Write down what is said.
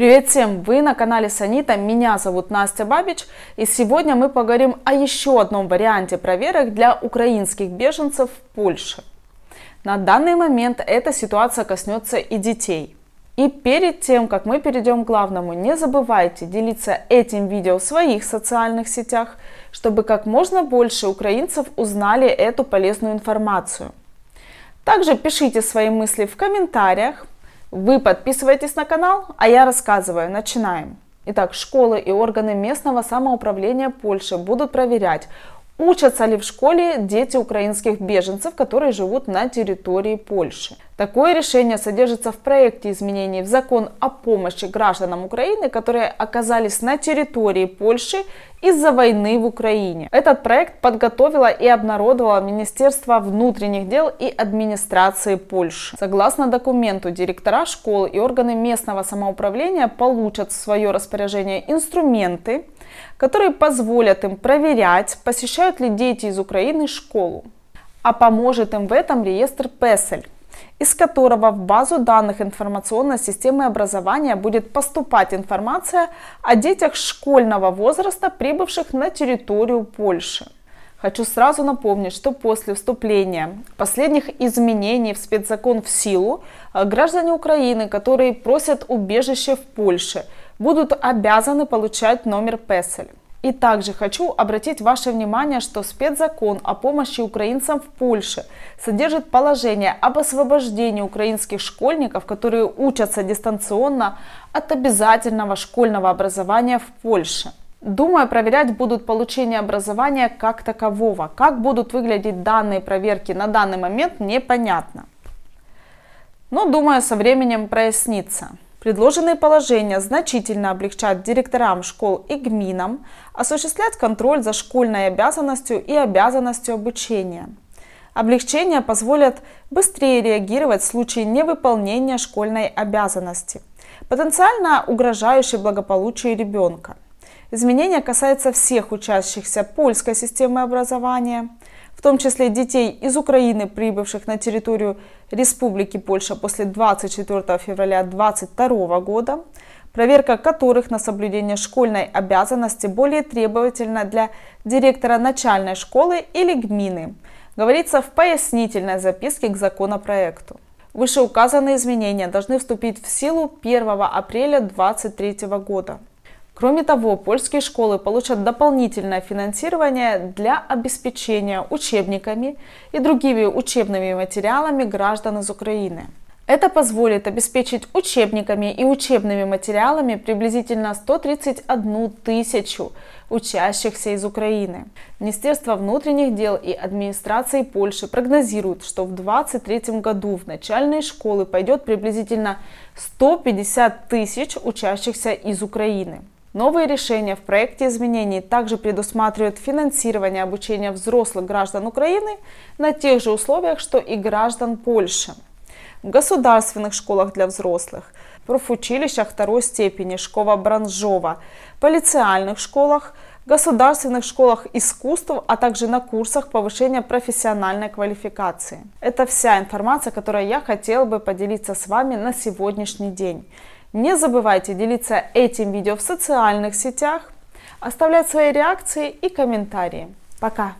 Привет всем! Вы на канале Санита, меня зовут Настя Бабич, и сегодня мы поговорим о еще одном варианте проверок для украинских беженцев в Польше. На данный момент эта ситуация коснется и детей. И перед тем, как мы перейдем к главному, не забывайте делиться этим видео в своих социальных сетях, чтобы как можно больше украинцев узнали эту полезную информацию. Также пишите свои мысли в комментариях, вы подписываетесь на канал, а я рассказываю. Начинаем. Итак, школы и органы местного самоуправления Польши будут проверять, учатся ли в школе дети украинских беженцев, которые живут на территории Польши. Такое решение содержится в проекте изменений в закон о помощи гражданам Украины, которые оказались на территории Польши из-за войны в Украине. Этот проект подготовило и обнародовало Министерство внутренних дел и администрации Польши. Согласно документу, директора школ и органы местного самоуправления получат в свое распоряжение инструменты, которые позволят им проверять, посещают ли дети из Украины школу. А поможет им в этом реестр ПЕСЕЛЬ из которого в базу данных информационной системы образования будет поступать информация о детях школьного возраста, прибывших на территорию Польши. Хочу сразу напомнить, что после вступления последних изменений в спецзакон в силу, э, граждане Украины, которые просят убежище в Польше, будут обязаны получать номер ПЕСЕЛЬ. И также хочу обратить ваше внимание, что спецзакон о помощи украинцам в Польше содержит положение об освобождении украинских школьников, которые учатся дистанционно от обязательного школьного образования в Польше. Думаю, проверять будут получение образования как такового. Как будут выглядеть данные проверки на данный момент, непонятно. Но, думаю, со временем прояснится. Предложенные положения значительно облегчат директорам школ и гминам осуществлять контроль за школьной обязанностью и обязанностью обучения. Облегчения позволят быстрее реагировать в случае невыполнения школьной обязанности, потенциально угрожающей благополучию ребенка. Изменения касаются всех учащихся польской системы образования – в том числе детей из Украины, прибывших на территорию Республики Польша после 24 февраля 2022 года, проверка которых на соблюдение школьной обязанности более требовательна для директора начальной школы или гмины, говорится в пояснительной записке к законопроекту. Вышеуказанные изменения должны вступить в силу 1 апреля 2023 года. Кроме того, польские школы получат дополнительное финансирование для обеспечения учебниками и другими учебными материалами граждан из Украины. Это позволит обеспечить учебниками и учебными материалами приблизительно 131 тысячу учащихся из Украины. Министерство внутренних дел и администрации Польши прогнозируют, что в 2023 году в начальные школы пойдет приблизительно 150 тысяч учащихся из Украины. Новые решения в проекте изменений также предусматривают финансирование обучения взрослых граждан Украины на тех же условиях, что и граждан Польши. В государственных школах для взрослых, профучилищах второй степени Шкова-Бранжова, полициальных школах, государственных школах искусств, а также на курсах повышения профессиональной квалификации. Это вся информация, которую я хотела бы поделиться с вами на сегодняшний день. Не забывайте делиться этим видео в социальных сетях, оставлять свои реакции и комментарии. Пока!